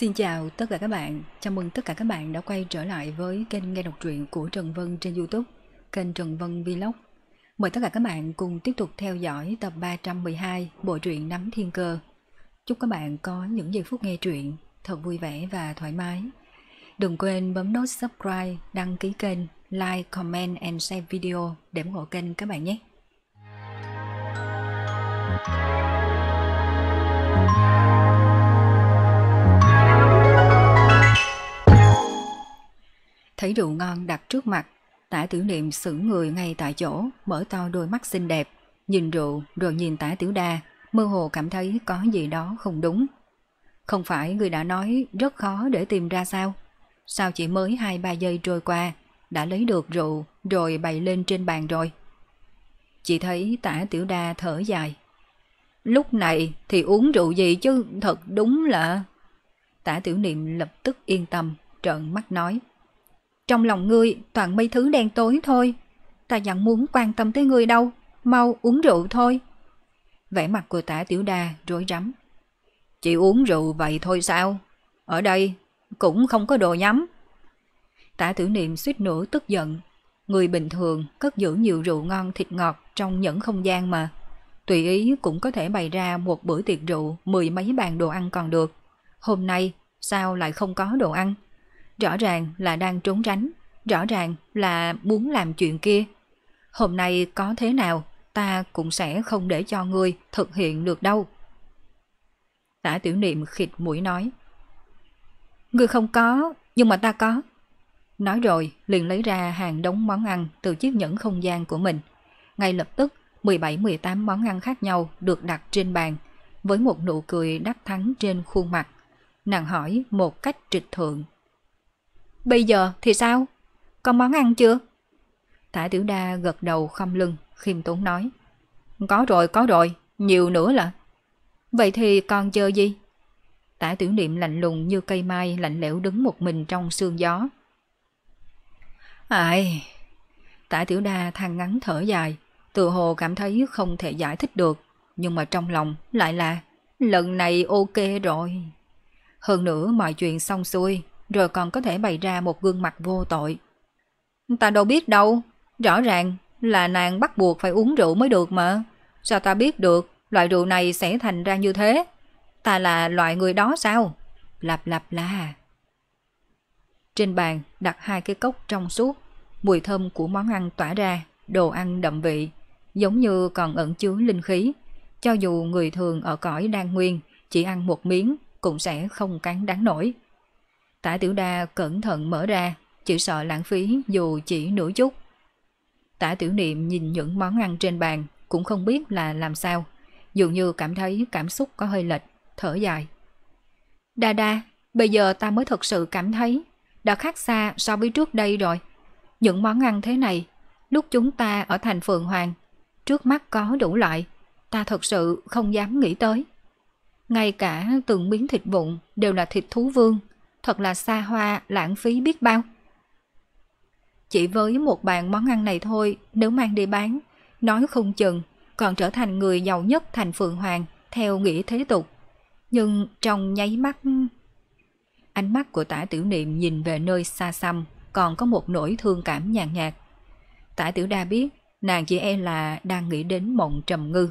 Xin chào tất cả các bạn, chào mừng tất cả các bạn đã quay trở lại với kênh nghe đọc truyện của Trần Vân trên Youtube, kênh Trần Vân Vlog. Mời tất cả các bạn cùng tiếp tục theo dõi tập 312 bộ truyện Nắm Thiên Cơ. Chúc các bạn có những giây phút nghe truyện thật vui vẻ và thoải mái. Đừng quên bấm nút subscribe, đăng ký kênh, like, comment and share video để ủng hộ kênh các bạn nhé. Thấy rượu ngon đặt trước mặt, tả tiểu niệm xử người ngay tại chỗ, mở to đôi mắt xinh đẹp, nhìn rượu rồi nhìn tả tiểu đa, mơ hồ cảm thấy có gì đó không đúng. Không phải người đã nói rất khó để tìm ra sao? Sao chỉ mới 2-3 giây trôi qua, đã lấy được rượu rồi bày lên trên bàn rồi? Chỉ thấy tả tiểu đa thở dài. Lúc này thì uống rượu gì chứ thật đúng là... Tả tiểu niệm lập tức yên tâm, trợn mắt nói. Trong lòng ngươi toàn mấy thứ đen tối thôi. Ta chẳng muốn quan tâm tới ngươi đâu. Mau uống rượu thôi. Vẻ mặt của tả tiểu đa rối rắm. Chỉ uống rượu vậy thôi sao? Ở đây cũng không có đồ nhắm. Tả tiểu niệm suýt nổ tức giận. Người bình thường cất giữ nhiều rượu ngon thịt ngọt trong những không gian mà. Tùy ý cũng có thể bày ra một bữa tiệc rượu mười mấy bàn đồ ăn còn được. Hôm nay sao lại không có đồ ăn? Rõ ràng là đang trốn tránh, rõ ràng là muốn làm chuyện kia. Hôm nay có thế nào, ta cũng sẽ không để cho ngươi thực hiện được đâu. Tả tiểu niệm khịt mũi nói. Ngươi không có, nhưng mà ta có. Nói rồi, liền lấy ra hàng đống món ăn từ chiếc nhẫn không gian của mình. Ngay lập tức, 17-18 món ăn khác nhau được đặt trên bàn, với một nụ cười đắc thắng trên khuôn mặt. Nàng hỏi một cách trịch thượng Bây giờ thì sao? Có món ăn chưa? Thả Tiểu Đa gật đầu không lưng, khiêm tốn nói. Có rồi, có rồi, nhiều nữa là. Vậy thì còn chờ gì? Tả tiểu niệm lạnh lùng như cây mai lạnh lẽo đứng một mình trong sương gió. Ai... Tả tiểu đa than ngắn thở dài, tự hồ cảm thấy không thể giải thích được, nhưng mà trong lòng lại là lần này ok rồi. Hơn nữa mọi chuyện xong xuôi, rồi còn có thể bày ra một gương mặt vô tội. Ta đâu biết đâu, rõ ràng là nàng bắt buộc phải uống rượu mới được mà. Sao ta biết được loại rượu này sẽ thành ra như thế? Ta là loại người đó sao? Lặp lặp là... Trên bàn đặt hai cái cốc trong suốt, mùi thơm của món ăn tỏa ra, đồ ăn đậm vị, giống như còn ẩn chứa linh khí. Cho dù người thường ở cõi đang nguyên, chỉ ăn một miếng cũng sẽ không cắn đáng nổi. Tả Tiểu Đa cẩn thận mở ra, chịu sợ lãng phí dù chỉ nửa chút. Tả Tiểu Niệm nhìn những món ăn trên bàn, cũng không biết là làm sao. Dường như cảm thấy cảm xúc có hơi lệch, thở dài. Đa đa, bây giờ ta mới thật sự cảm thấy đã khác xa so với trước đây rồi. Những món ăn thế này, lúc chúng ta ở thành Phượng Hoàng, trước mắt có đủ loại, ta thật sự không dám nghĩ tới. Ngay cả từng miếng thịt vụn đều là thịt thú vương, thật là xa hoa, lãng phí biết bao. Chỉ với một bàn món ăn này thôi, nếu mang đi bán, nói không chừng, còn trở thành người giàu nhất thành Phượng Hoàng, theo nghĩa thế tục. Nhưng trong nháy mắt... Ánh mắt của tả tiểu niệm nhìn về nơi xa xăm, còn có một nỗi thương cảm nhàn nhạt, nhạt. Tả tiểu đa biết, nàng chỉ e là đang nghĩ đến mộng trầm ngư.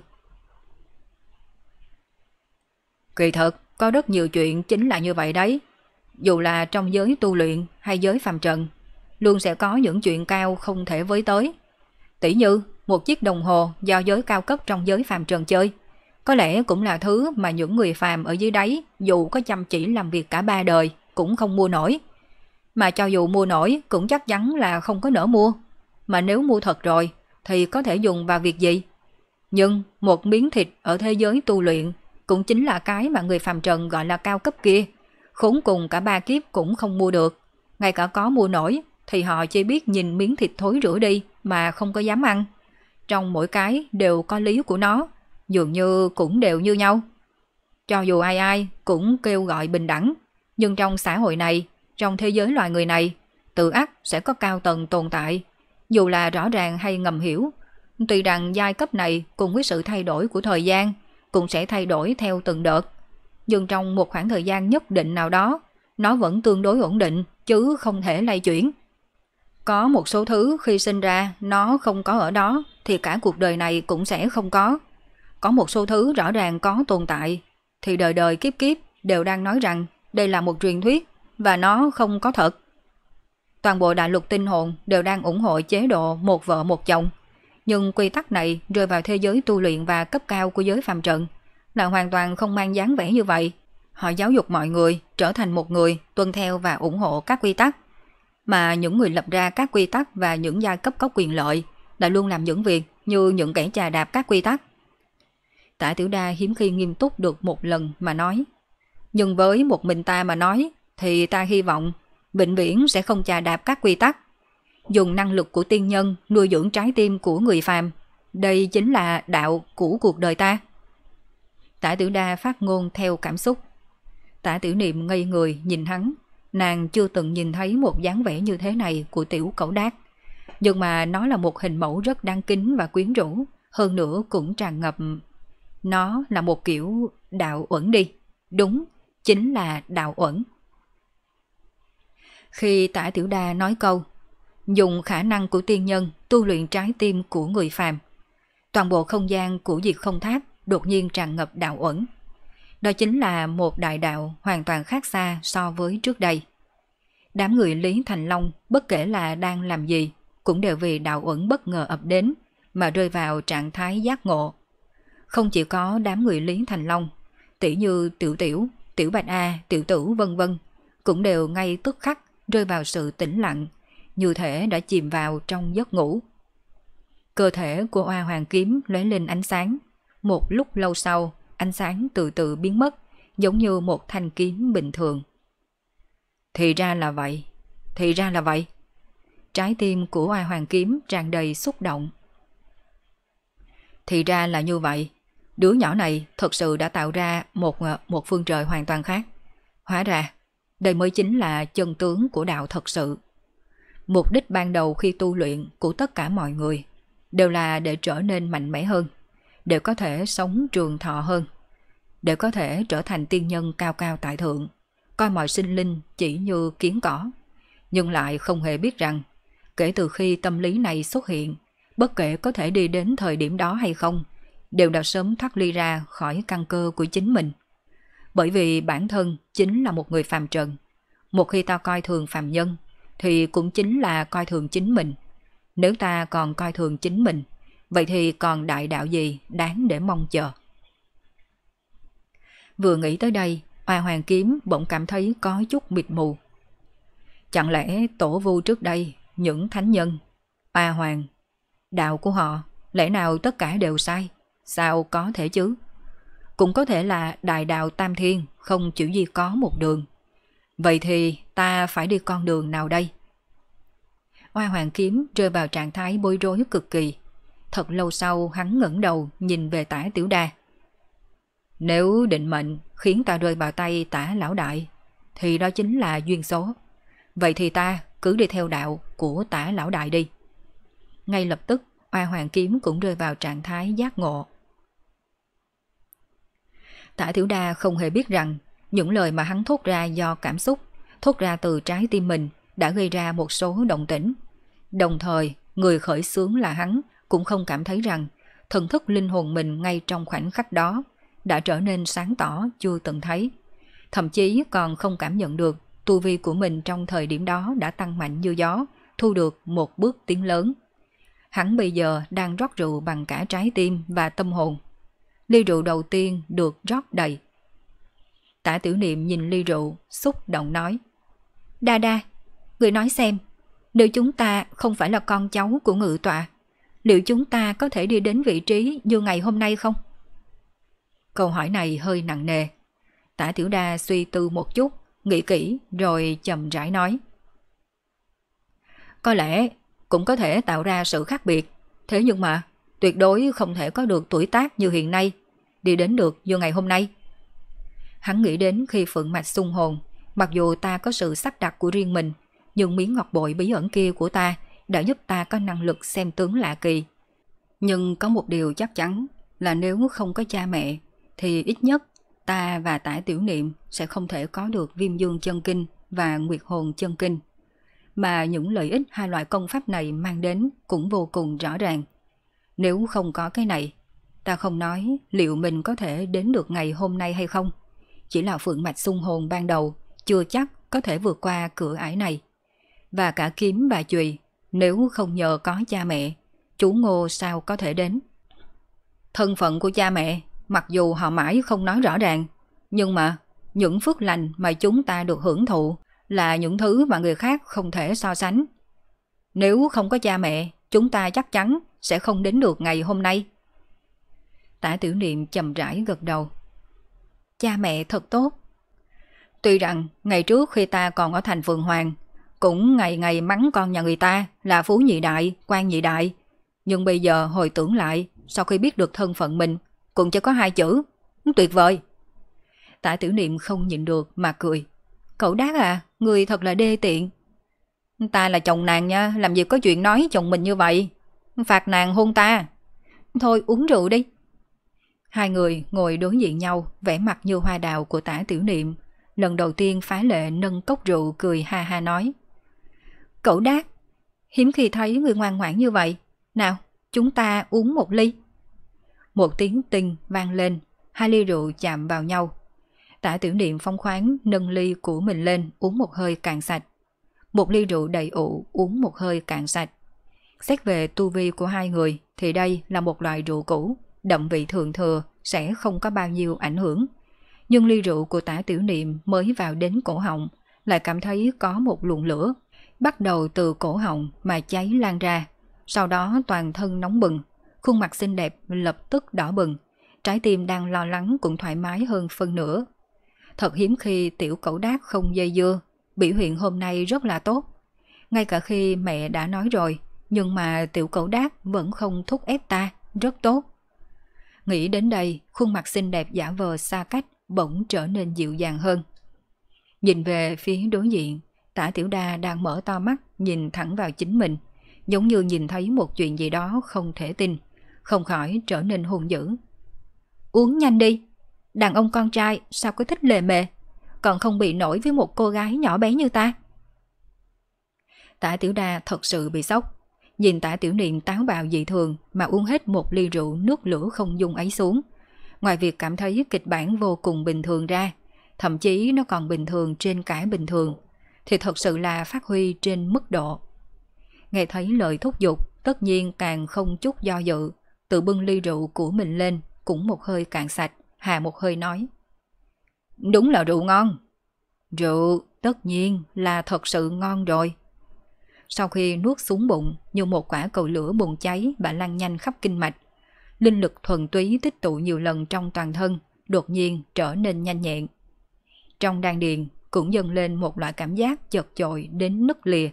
Kỳ thật, có rất nhiều chuyện chính là như vậy đấy dù là trong giới tu luyện hay giới phàm trần, luôn sẽ có những chuyện cao không thể với tới. Tỷ như một chiếc đồng hồ do giới cao cấp trong giới phàm trần chơi, có lẽ cũng là thứ mà những người phàm ở dưới đáy dù có chăm chỉ làm việc cả ba đời cũng không mua nổi. Mà cho dù mua nổi cũng chắc chắn là không có nỡ mua. Mà nếu mua thật rồi thì có thể dùng vào việc gì? Nhưng một miếng thịt ở thế giới tu luyện cũng chính là cái mà người phàm trần gọi là cao cấp kia – khốn cùng cả ba kiếp cũng không mua được. Ngay cả có mua nổi, thì họ chỉ biết nhìn miếng thịt thối rửa đi mà không có dám ăn. Trong mỗi cái đều có lý của nó, dường như cũng đều như nhau. Cho dù ai ai cũng kêu gọi bình đẳng, nhưng trong xã hội này, trong thế giới loài người này, tự ác sẽ có cao tầng tồn tại, dù là rõ ràng hay ngầm hiểu. Tuy rằng giai cấp này cùng với sự thay đổi của thời gian cũng sẽ thay đổi theo từng đợt, nhưng trong một khoảng thời gian nhất định nào đó, nó vẫn tương đối ổn định chứ không thể lay chuyển. Có một số thứ khi sinh ra nó không có ở đó thì cả cuộc đời này cũng sẽ không có. Có một số thứ rõ ràng có tồn tại thì đời đời kiếp kiếp đều đang nói rằng đây là một truyền thuyết và nó không có thật. Toàn bộ đại lục tinh hồn đều đang ủng hộ chế độ một vợ một chồng. Nhưng quy tắc này rơi vào thế giới tu luyện và cấp cao của giới phàm trận – nàng hoàn toàn không mang dáng vẻ như vậy. Họ giáo dục mọi người trở thành một người tuân theo và ủng hộ các quy tắc. Mà những người lập ra các quy tắc và những giai cấp có quyền lợi đã luôn làm những việc như những kẻ trà đạp các quy tắc. Tả Tiểu Đa hiếm khi nghiêm túc được một lần mà nói. Nhưng với một mình ta mà nói thì ta hy vọng bệnh viễn sẽ không trà đạp các quy tắc. Dùng năng lực của tiên nhân nuôi dưỡng trái tim của người phàm. Đây chính là đạo của cuộc đời ta. Tả Tiểu Đa phát ngôn theo cảm xúc. Tả Tiểu Niệm ngây người nhìn hắn, nàng chưa từng nhìn thấy một dáng vẻ như thế này của tiểu cẩu đát. Nhưng mà nó là một hình mẫu rất đáng kính và quyến rũ, hơn nữa cũng tràn ngập. Nó là một kiểu đạo uẩn đi. Đúng, chính là đạo uẩn. Khi tả tiểu đa nói câu, dùng khả năng của tiên nhân tu luyện trái tim của người phàm, toàn bộ không gian của diệt không tháp đột nhiên tràn ngập đạo ẩn. Đó chính là một đại đạo hoàn toàn khác xa so với trước đây. Đám người Lý Thành Long bất kể là đang làm gì cũng đều vì đạo ẩn bất ngờ ập đến mà rơi vào trạng thái giác ngộ. Không chỉ có đám người Lý Thành Long, tỷ như Tiểu Tiểu, Tiểu Bạch A, Tiểu Tử vân vân cũng đều ngay tức khắc rơi vào sự tĩnh lặng, như thể đã chìm vào trong giấc ngủ. Cơ thể của Hoa Hoàng Kiếm lóe lên ánh sáng, một lúc lâu sau, ánh sáng từ từ biến mất, giống như một thanh kiếm bình thường. Thì ra là vậy, thì ra là vậy. Trái tim của ai hoàng kiếm tràn đầy xúc động. Thì ra là như vậy, đứa nhỏ này thật sự đã tạo ra một ờ, một phương trời hoàn toàn khác. Hóa ra, đây mới chính là chân tướng của đạo thật sự. Mục đích ban đầu khi tu luyện của tất cả mọi người đều là để trở nên mạnh mẽ hơn, đều có thể sống trường thọ hơn, đều có thể trở thành tiên nhân cao cao tại thượng, coi mọi sinh linh chỉ như kiến cỏ, nhưng lại không hề biết rằng, kể từ khi tâm lý này xuất hiện, bất kể có thể đi đến thời điểm đó hay không, đều đã sớm thoát ly ra khỏi căn cơ của chính mình. Bởi vì bản thân chính là một người phàm trần. Một khi ta coi thường phàm nhân, thì cũng chính là coi thường chính mình. Nếu ta còn coi thường chính mình, Vậy thì còn đại đạo gì đáng để mong chờ? Vừa nghĩ tới đây, Hoa Hoàng Kiếm bỗng cảm thấy có chút mịt mù. Chẳng lẽ tổ vu trước đây, những thánh nhân, Hoa Hoàng, đạo của họ, lẽ nào tất cả đều sai? Sao có thể chứ? Cũng có thể là đại đạo tam thiên không chịu gì có một đường. Vậy thì ta phải đi con đường nào đây? Hoa Hoàng Kiếm rơi vào trạng thái bối rối cực kỳ. Thật lâu sau hắn ngẩng đầu nhìn về tả tiểu đa. Nếu định mệnh khiến ta rơi vào tay tả lão đại, thì đó chính là duyên số. Vậy thì ta cứ đi theo đạo của tả lão đại đi. Ngay lập tức, oa hoàng kiếm cũng rơi vào trạng thái giác ngộ. Tả tiểu đa không hề biết rằng những lời mà hắn thốt ra do cảm xúc, thốt ra từ trái tim mình đã gây ra một số động tĩnh. Đồng thời, người khởi xướng là hắn, cũng không cảm thấy rằng thần thức linh hồn mình ngay trong khoảnh khắc đó đã trở nên sáng tỏ chưa từng thấy. Thậm chí còn không cảm nhận được tu vi của mình trong thời điểm đó đã tăng mạnh như gió, thu được một bước tiến lớn. Hắn bây giờ đang rót rượu bằng cả trái tim và tâm hồn. Ly rượu đầu tiên được rót đầy. Tả tiểu niệm nhìn ly rượu, xúc động nói. Đa đa, người nói xem, nếu chúng ta không phải là con cháu của ngự tọa, liệu chúng ta có thể đi đến vị trí như ngày hôm nay không? Câu hỏi này hơi nặng nề. Tả Tiểu Đa suy tư một chút, nghĩ kỹ rồi chậm rãi nói. Có lẽ cũng có thể tạo ra sự khác biệt, thế nhưng mà tuyệt đối không thể có được tuổi tác như hiện nay, đi đến được như ngày hôm nay. Hắn nghĩ đến khi Phượng Mạch sung hồn, mặc dù ta có sự sắp đặt của riêng mình, nhưng miếng ngọc bội bí ẩn kia của ta – đã giúp ta có năng lực xem tướng lạ kỳ. Nhưng có một điều chắc chắn là nếu không có cha mẹ thì ít nhất ta và tải tiểu niệm sẽ không thể có được viêm dương chân kinh và nguyệt hồn chân kinh. Mà những lợi ích hai loại công pháp này mang đến cũng vô cùng rõ ràng. Nếu không có cái này, ta không nói liệu mình có thể đến được ngày hôm nay hay không. Chỉ là phượng mạch sung hồn ban đầu, chưa chắc có thể vượt qua cửa ải này. Và cả kiếm và chùy nếu không nhờ có cha mẹ, chú Ngô sao có thể đến? Thân phận của cha mẹ, mặc dù họ mãi không nói rõ ràng, nhưng mà những phước lành mà chúng ta được hưởng thụ là những thứ mà người khác không thể so sánh. Nếu không có cha mẹ, chúng ta chắc chắn sẽ không đến được ngày hôm nay. Tả tiểu niệm chầm rãi gật đầu. Cha mẹ thật tốt. Tuy rằng ngày trước khi ta còn ở thành Vườn Hoàng, cũng ngày ngày mắng con nhà người ta là phú nhị đại, quan nhị đại. Nhưng bây giờ hồi tưởng lại, sau khi biết được thân phận mình, cũng chỉ có hai chữ, tuyệt vời. tả tiểu niệm không nhịn được mà cười. Cậu đác à, người thật là đê tiện. Ta là chồng nàng nha, làm gì có chuyện nói chồng mình như vậy. Phạt nàng hôn ta. Thôi uống rượu đi. Hai người ngồi đối diện nhau, vẻ mặt như hoa đào của tả tiểu niệm. Lần đầu tiên phá lệ nâng cốc rượu cười ha ha nói. Cậu đáp, hiếm khi thấy người ngoan ngoãn như vậy. Nào, chúng ta uống một ly. Một tiếng tinh vang lên, hai ly rượu chạm vào nhau. Tả tiểu niệm phong khoáng nâng ly của mình lên uống một hơi cạn sạch. Một ly rượu đầy ụ uống một hơi cạn sạch. Xét về tu vi của hai người thì đây là một loại rượu cũ, đậm vị thường thừa sẽ không có bao nhiêu ảnh hưởng. Nhưng ly rượu của tả tiểu niệm mới vào đến cổ họng lại cảm thấy có một luồng lửa bắt đầu từ cổ họng mà cháy lan ra, sau đó toàn thân nóng bừng, khuôn mặt xinh đẹp lập tức đỏ bừng, trái tim đang lo lắng cũng thoải mái hơn phân nửa. Thật hiếm khi tiểu cẩu đác không dây dưa, biểu hiện hôm nay rất là tốt. Ngay cả khi mẹ đã nói rồi, nhưng mà tiểu cẩu đác vẫn không thúc ép ta, rất tốt. Nghĩ đến đây, khuôn mặt xinh đẹp giả vờ xa cách bỗng trở nên dịu dàng hơn. Nhìn về phía đối diện, Tả Tiểu Đa đang mở to mắt nhìn thẳng vào chính mình, giống như nhìn thấy một chuyện gì đó không thể tin, không khỏi trở nên hung dữ. Uống nhanh đi, đàn ông con trai sao có thích lề mề, còn không bị nổi với một cô gái nhỏ bé như ta. Tả Tiểu Đa thật sự bị sốc, nhìn Tả Tiểu Niệm táo bạo dị thường mà uống hết một ly rượu nước lửa không dung ấy xuống. Ngoài việc cảm thấy kịch bản vô cùng bình thường ra, thậm chí nó còn bình thường trên cả bình thường thì thật sự là phát huy trên mức độ. Nghe thấy lời thúc giục, tất nhiên càng không chút do dự, tự bưng ly rượu của mình lên, cũng một hơi cạn sạch, hà một hơi nói. Đúng là rượu ngon. Rượu tất nhiên là thật sự ngon rồi. Sau khi nuốt xuống bụng như một quả cầu lửa bùng cháy bà lan nhanh khắp kinh mạch, linh lực thuần túy tích tụ nhiều lần trong toàn thân, đột nhiên trở nên nhanh nhẹn. Trong đan điền cũng dâng lên một loại cảm giác chật chội đến nứt lìa.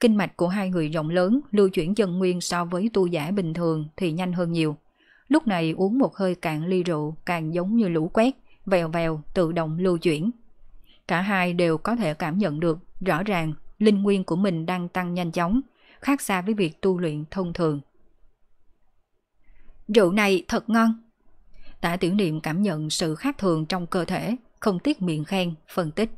Kinh mạch của hai người rộng lớn, lưu chuyển chân nguyên so với tu giả bình thường thì nhanh hơn nhiều. Lúc này uống một hơi cạn ly rượu càng giống như lũ quét, vèo vèo tự động lưu chuyển. Cả hai đều có thể cảm nhận được rõ ràng linh nguyên của mình đang tăng nhanh chóng, khác xa với việc tu luyện thông thường. Rượu này thật ngon. Tả tiểu niệm cảm nhận sự khác thường trong cơ thể, không tiếc miệng khen, phân tích.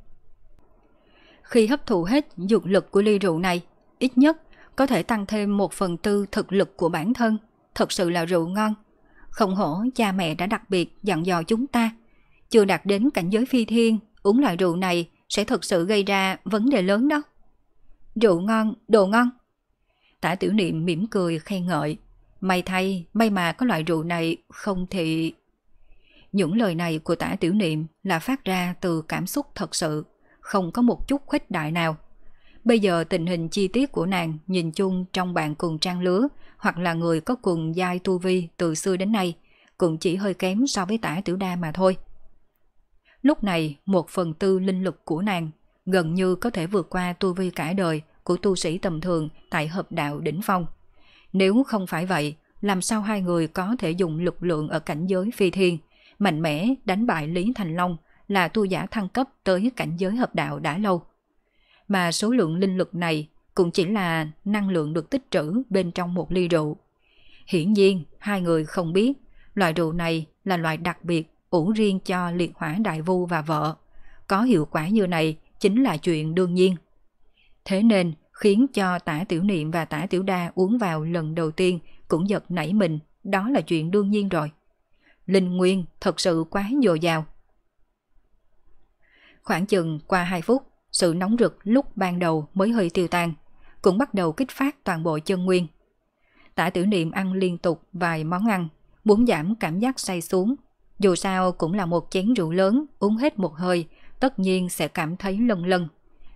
Khi hấp thụ hết dược lực của ly rượu này, ít nhất có thể tăng thêm một phần tư thực lực của bản thân, thật sự là rượu ngon. Không hổ cha mẹ đã đặc biệt dặn dò chúng ta, chưa đạt đến cảnh giới phi thiên, uống loại rượu này sẽ thật sự gây ra vấn đề lớn đó. Rượu ngon, đồ ngon. Tả tiểu niệm mỉm cười khen ngợi. May thay, may mà có loại rượu này không thì những lời này của tả tiểu niệm là phát ra từ cảm xúc thật sự, không có một chút khuếch đại nào. Bây giờ tình hình chi tiết của nàng nhìn chung trong bạn cùng trang lứa hoặc là người có cùng giai tu vi từ xưa đến nay cũng chỉ hơi kém so với tả tiểu đa mà thôi. Lúc này một phần tư linh lực của nàng gần như có thể vượt qua tu vi cả đời của tu sĩ tầm thường tại hợp đạo đỉnh phong. Nếu không phải vậy, làm sao hai người có thể dùng lực lượng ở cảnh giới phi thiên mạnh mẽ đánh bại Lý Thành Long là tu giả thăng cấp tới cảnh giới hợp đạo đã lâu. Mà số lượng linh lực này cũng chỉ là năng lượng được tích trữ bên trong một ly rượu. Hiển nhiên, hai người không biết, loại rượu này là loại đặc biệt ủ riêng cho liệt hỏa đại vu và vợ. Có hiệu quả như này chính là chuyện đương nhiên. Thế nên, khiến cho tả tiểu niệm và tả tiểu đa uống vào lần đầu tiên cũng giật nảy mình, đó là chuyện đương nhiên rồi linh nguyên thật sự quá dồi dào. Khoảng chừng qua 2 phút, sự nóng rực lúc ban đầu mới hơi tiêu tan, cũng bắt đầu kích phát toàn bộ chân nguyên. Tả tử niệm ăn liên tục vài món ăn, muốn giảm cảm giác say xuống. Dù sao cũng là một chén rượu lớn, uống hết một hơi, tất nhiên sẽ cảm thấy lân lân.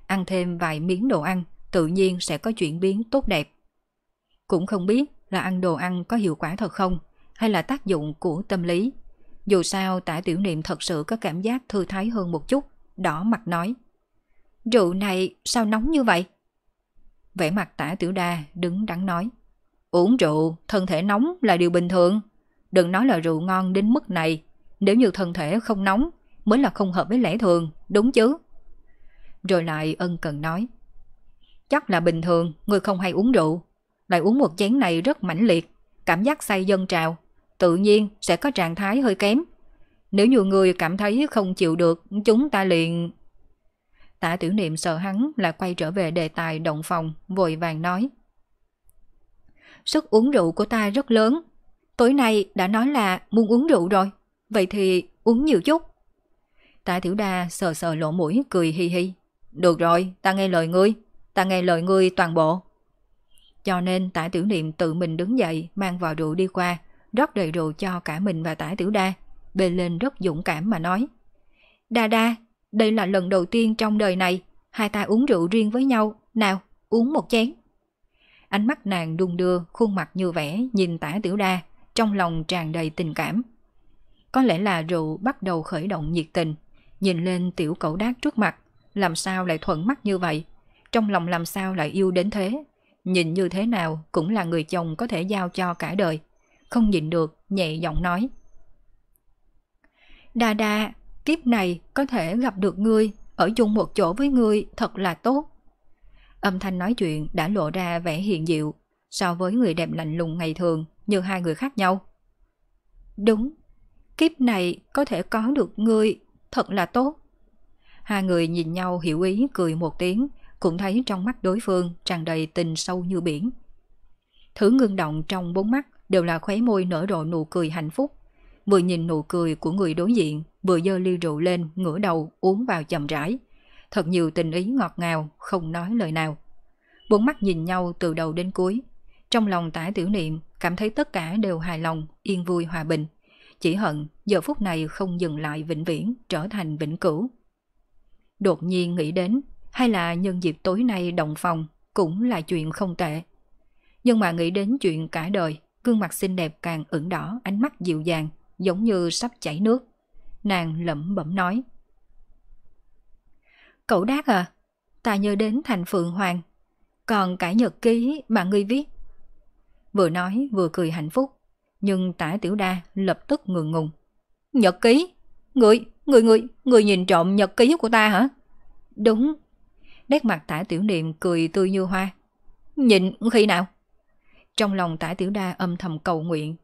Ăn thêm vài miếng đồ ăn, tự nhiên sẽ có chuyển biến tốt đẹp. Cũng không biết là ăn đồ ăn có hiệu quả thật không, hay là tác dụng của tâm lý. Dù sao tả tiểu niệm thật sự có cảm giác thư thái hơn một chút, đỏ mặt nói. Rượu này sao nóng như vậy? Vẻ mặt tả tiểu đa đứng đắn nói. Uống rượu, thân thể nóng là điều bình thường. Đừng nói là rượu ngon đến mức này. Nếu như thân thể không nóng, mới là không hợp với lẽ thường, đúng chứ? Rồi lại ân cần nói. Chắc là bình thường, người không hay uống rượu. Lại uống một chén này rất mãnh liệt, cảm giác say dân trào tự nhiên sẽ có trạng thái hơi kém. Nếu nhiều người cảm thấy không chịu được, chúng ta liền... Tả tiểu niệm sợ hắn là quay trở về đề tài động phòng, vội vàng nói. Sức uống rượu của ta rất lớn. Tối nay đã nói là muốn uống rượu rồi. Vậy thì uống nhiều chút. Tạ Tiểu Đa sờ sờ lỗ mũi cười hi hi. Được rồi, ta nghe lời ngươi. Ta nghe lời ngươi toàn bộ. Cho nên Tạ Tiểu Niệm tự mình đứng dậy mang vào rượu đi qua, rót đầy rượu cho cả mình và tả tiểu đa, bê lên rất dũng cảm mà nói. Đa đa, đây là lần đầu tiên trong đời này, hai ta uống rượu riêng với nhau, nào, uống một chén. Ánh mắt nàng đung đưa, khuôn mặt như vẻ, nhìn tả tiểu đa, trong lòng tràn đầy tình cảm. Có lẽ là rượu bắt đầu khởi động nhiệt tình, nhìn lên tiểu cậu đát trước mặt, làm sao lại thuận mắt như vậy, trong lòng làm sao lại yêu đến thế, nhìn như thế nào cũng là người chồng có thể giao cho cả đời không nhịn được, nhẹ giọng nói. Đa đa, kiếp này có thể gặp được ngươi, ở chung một chỗ với ngươi thật là tốt. Âm thanh nói chuyện đã lộ ra vẻ hiền diệu, so với người đẹp lạnh lùng ngày thường như hai người khác nhau. Đúng, kiếp này có thể có được ngươi thật là tốt. Hai người nhìn nhau hiểu ý cười một tiếng, cũng thấy trong mắt đối phương tràn đầy tình sâu như biển. Thứ ngưng động trong bốn mắt đều là khóe môi nở rộ nụ cười hạnh phúc. Vừa nhìn nụ cười của người đối diện, vừa dơ ly rượu lên, ngửa đầu, uống vào chậm rãi. Thật nhiều tình ý ngọt ngào, không nói lời nào. Bốn mắt nhìn nhau từ đầu đến cuối. Trong lòng tả tiểu niệm, cảm thấy tất cả đều hài lòng, yên vui hòa bình. Chỉ hận giờ phút này không dừng lại vĩnh viễn, trở thành vĩnh cửu. Đột nhiên nghĩ đến, hay là nhân dịp tối nay động phòng, cũng là chuyện không tệ. Nhưng mà nghĩ đến chuyện cả đời, Gương mặt xinh đẹp càng ửng đỏ, ánh mắt dịu dàng, giống như sắp chảy nước. Nàng lẩm bẩm nói. Cậu đác à, ta nhớ đến thành Phượng Hoàng. Còn cả nhật ký mà ngươi viết. Vừa nói vừa cười hạnh phúc, nhưng tả tiểu đa lập tức ngừng ngùng. Nhật ký? Người, người, người, người nhìn trộm nhật ký của ta hả? Đúng. Nét mặt tả tiểu niệm cười tươi như hoa. Nhìn khi nào? Trong lòng tả tiểu đa âm thầm cầu nguyện.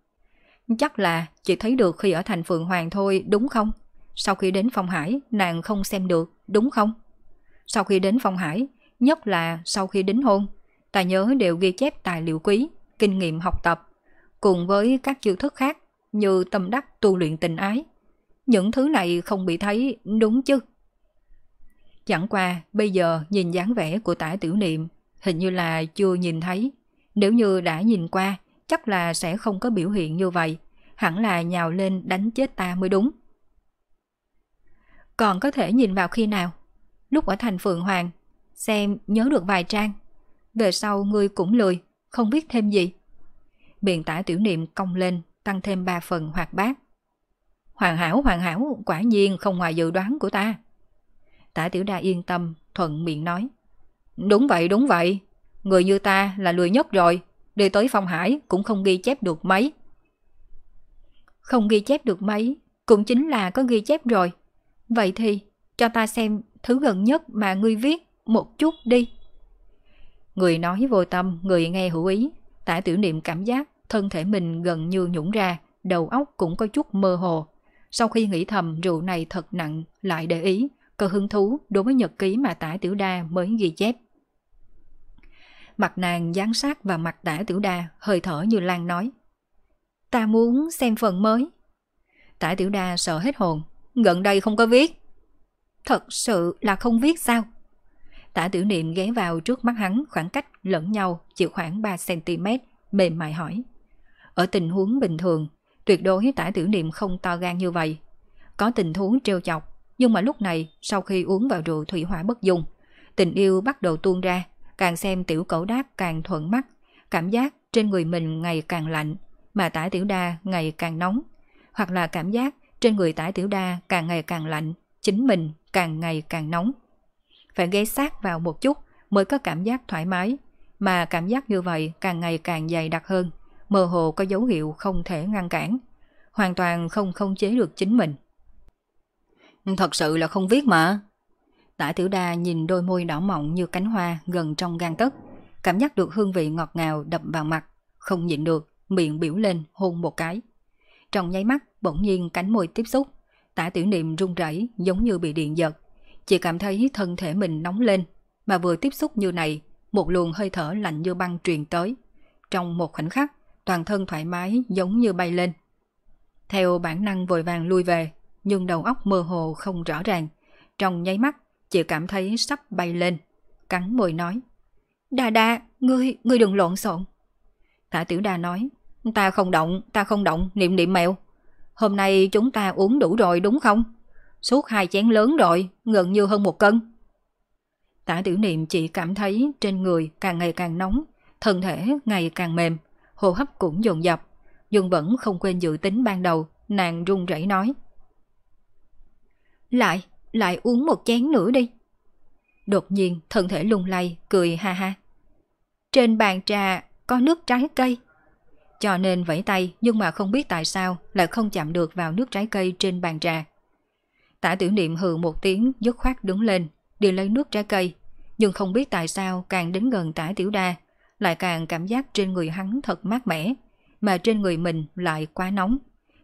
Chắc là chỉ thấy được khi ở thành Phượng Hoàng thôi, đúng không? Sau khi đến Phong Hải, nàng không xem được, đúng không? Sau khi đến Phong Hải, nhất là sau khi đính hôn, ta nhớ đều ghi chép tài liệu quý, kinh nghiệm học tập, cùng với các chiêu thức khác như tâm đắc tu luyện tình ái. Những thứ này không bị thấy, đúng chứ? Chẳng qua, bây giờ nhìn dáng vẻ của tả tiểu niệm, hình như là chưa nhìn thấy. Nếu như đã nhìn qua, chắc là sẽ không có biểu hiện như vậy. Hẳn là nhào lên đánh chết ta mới đúng. Còn có thể nhìn vào khi nào? Lúc ở thành Phượng Hoàng, xem nhớ được vài trang. Về sau ngươi cũng lười, không biết thêm gì. Biện tả tiểu niệm cong lên, tăng thêm ba phần hoạt bát. Hoàn hảo, hoàn hảo, quả nhiên không ngoài dự đoán của ta. Tả tiểu đa yên tâm, thuận miệng nói. Đúng vậy, đúng vậy, Người như ta là lười nhất rồi, đi tới Phong Hải cũng không ghi chép được mấy. Không ghi chép được mấy, cũng chính là có ghi chép rồi. Vậy thì, cho ta xem thứ gần nhất mà ngươi viết một chút đi. Người nói vô tâm, người nghe hữu ý. Tả tiểu niệm cảm giác thân thể mình gần như nhũng ra, đầu óc cũng có chút mơ hồ. Sau khi nghĩ thầm rượu này thật nặng, lại để ý, có hứng thú đối với nhật ký mà tả tiểu đa mới ghi chép. Mặt nàng dán sát và mặt tả tiểu đa, hơi thở như Lan nói. Ta muốn xem phần mới. Tả tiểu đa sợ hết hồn, gần đây không có viết. Thật sự là không viết sao? Tả tiểu niệm ghé vào trước mắt hắn khoảng cách lẫn nhau chỉ khoảng 3cm, mềm mại hỏi. Ở tình huống bình thường, tuyệt đối tả tiểu niệm không to gan như vậy. Có tình huống trêu chọc, nhưng mà lúc này sau khi uống vào rượu thủy hỏa bất dung, tình yêu bắt đầu tuôn ra, Càng xem tiểu cẩu đát càng thuận mắt, cảm giác trên người mình ngày càng lạnh, mà tả tiểu đa ngày càng nóng. Hoặc là cảm giác trên người tả tiểu đa càng ngày càng lạnh, chính mình càng ngày càng nóng. Phải ghé sát vào một chút mới có cảm giác thoải mái, mà cảm giác như vậy càng ngày càng dày đặc hơn, mơ hồ có dấu hiệu không thể ngăn cản, hoàn toàn không không chế được chính mình. Thật sự là không viết mà. Tả Tiểu Đa nhìn đôi môi đỏ mọng như cánh hoa gần trong gan tấc, cảm giác được hương vị ngọt ngào đập vào mặt, không nhịn được, miệng biểu lên hôn một cái. Trong nháy mắt, bỗng nhiên cánh môi tiếp xúc, Tả Tiểu Niệm run rẩy giống như bị điện giật, chỉ cảm thấy thân thể mình nóng lên, mà vừa tiếp xúc như này, một luồng hơi thở lạnh như băng truyền tới. Trong một khoảnh khắc, toàn thân thoải mái giống như bay lên. Theo bản năng vội vàng lui về, nhưng đầu óc mơ hồ không rõ ràng, trong nháy mắt Chị cảm thấy sắp bay lên, cắn môi nói. Đà đà, ngươi, ngươi đừng lộn xộn. Thả tiểu đà nói, ta không động, ta không động, niệm niệm mèo. Hôm nay chúng ta uống đủ rồi đúng không? Suốt hai chén lớn rồi, gần như hơn một cân. Tả tiểu niệm chỉ cảm thấy trên người càng ngày càng nóng, thân thể ngày càng mềm, hô hấp cũng dồn dập. nhưng vẫn không quên dự tính ban đầu, nàng run rẩy nói. Lại, lại uống một chén nữa đi. Đột nhiên thân thể lung lay, cười ha ha. Trên bàn trà có nước trái cây. Cho nên vẫy tay nhưng mà không biết tại sao lại không chạm được vào nước trái cây trên bàn trà. Tả tiểu niệm hừ một tiếng dứt khoát đứng lên, đi lấy nước trái cây. Nhưng không biết tại sao càng đến gần tả tiểu đa, lại càng cảm giác trên người hắn thật mát mẻ, mà trên người mình lại quá nóng.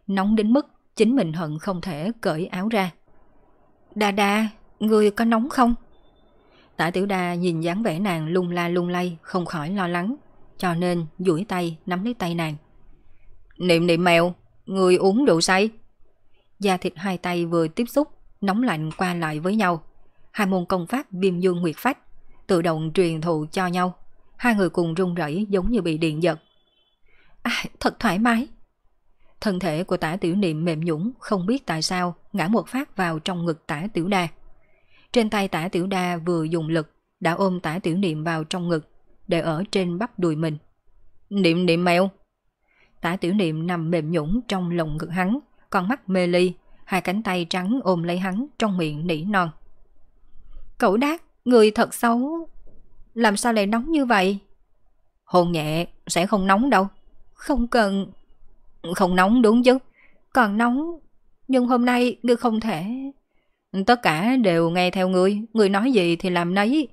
Nóng đến mức chính mình hận không thể cởi áo ra. Đà đà, người có nóng không? Tả tiểu đà nhìn dáng vẻ nàng lung la lung lay, không khỏi lo lắng, cho nên duỗi tay nắm lấy tay nàng. Niệm niệm mèo, người uống rượu say. Da thịt hai tay vừa tiếp xúc, nóng lạnh qua lại với nhau. Hai môn công pháp biêm dương nguyệt phách, tự động truyền thụ cho nhau. Hai người cùng run rẩy giống như bị điện giật. À, thật thoải mái thân thể của tả tiểu niệm mềm nhũng không biết tại sao ngã một phát vào trong ngực tả tiểu đa. Trên tay tả tiểu đa vừa dùng lực đã ôm tả tiểu niệm vào trong ngực để ở trên bắp đùi mình. Niệm niệm mèo! Tả tiểu niệm nằm mềm nhũng trong lồng ngực hắn, con mắt mê ly, hai cánh tay trắng ôm lấy hắn trong miệng nỉ non. Cậu đát, người thật xấu. Làm sao lại nóng như vậy? hồn nhẹ, sẽ không nóng đâu. Không cần, không nóng đúng chứ. Còn nóng, nhưng hôm nay ngươi không thể. Tất cả đều nghe theo ngươi, ngươi nói gì thì làm nấy.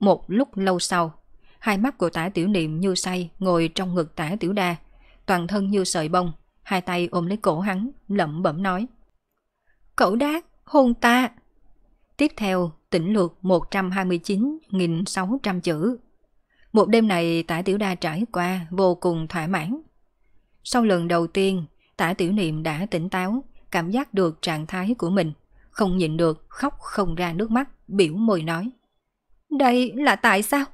Một lúc lâu sau, hai mắt của tả tiểu niệm như say ngồi trong ngực tả tiểu đa, toàn thân như sợi bông, hai tay ôm lấy cổ hắn, lẩm bẩm nói. Cậu đát, hôn ta. Tiếp theo, tỉnh lược 129.600 chữ. Một đêm này tả tiểu đa trải qua vô cùng thoải mãn. Sau lần đầu tiên, tả tiểu niệm đã tỉnh táo, cảm giác được trạng thái của mình. Không nhịn được, khóc không ra nước mắt, biểu môi nói. Đây là tại sao?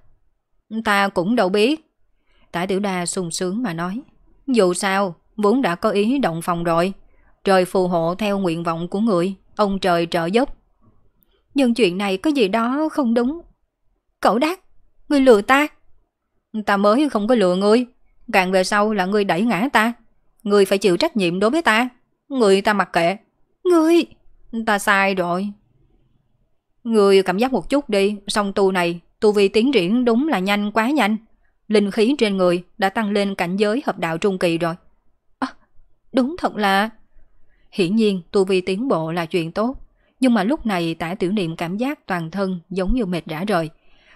Ta cũng đâu biết. Tả tiểu đa sung sướng mà nói. Dù sao, vốn đã có ý động phòng rồi. Trời phù hộ theo nguyện vọng của người, ông trời trợ giúp. Nhưng chuyện này có gì đó không đúng. Cậu đắc, người lừa ta. Ta mới không có lừa ngươi, Càng về sau là ngươi đẩy ngã ta Ngươi phải chịu trách nhiệm đối với ta Ngươi ta mặc kệ Ngươi Ta sai rồi Ngươi cảm giác một chút đi Xong tu này Tu vi tiến triển đúng là nhanh quá nhanh Linh khí trên người đã tăng lên cảnh giới hợp đạo trung kỳ rồi à, Đúng thật là Hiển nhiên tu vi tiến bộ là chuyện tốt Nhưng mà lúc này tả tiểu niệm cảm giác toàn thân giống như mệt rã rời